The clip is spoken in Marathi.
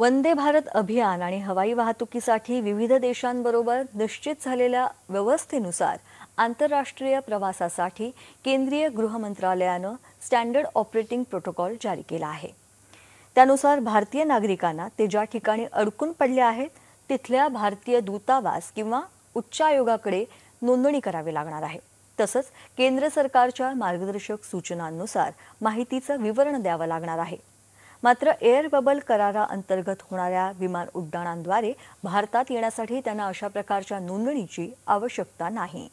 वंदे भारत अभियान आणि हवाई वाहतुकीसाठी विविध देशांबरोबर निश्चित झालेल्या व्यवस्थेनुसार आंतरराष्ट्रीय प्रवासासाठी केंद्रीय गृह स्टँडर्ड ऑपरेटिंग प्रोटोकॉल जारी केला आहे त्यानुसार भारतीय नागरिकांना ते ज्या ठिकाणी अडकून पडले आहेत तिथल्या भारतीय दूतावास किंवा उच्चायोगाकडे नोंदणी करावी लागणार आहे तसंच केंद्र सरकारच्या मार्गदर्शक सूचनांनुसार माहितीचं विवरण द्यावं लागणार आहे मात्र एअर बबल कराराअंतर्गत होणाऱ्या विमान उड्डाणांद्वारे भारतात येण्यासाठी त्यांना अशा प्रकारच्या नोंदणीची आवश्यकता नाही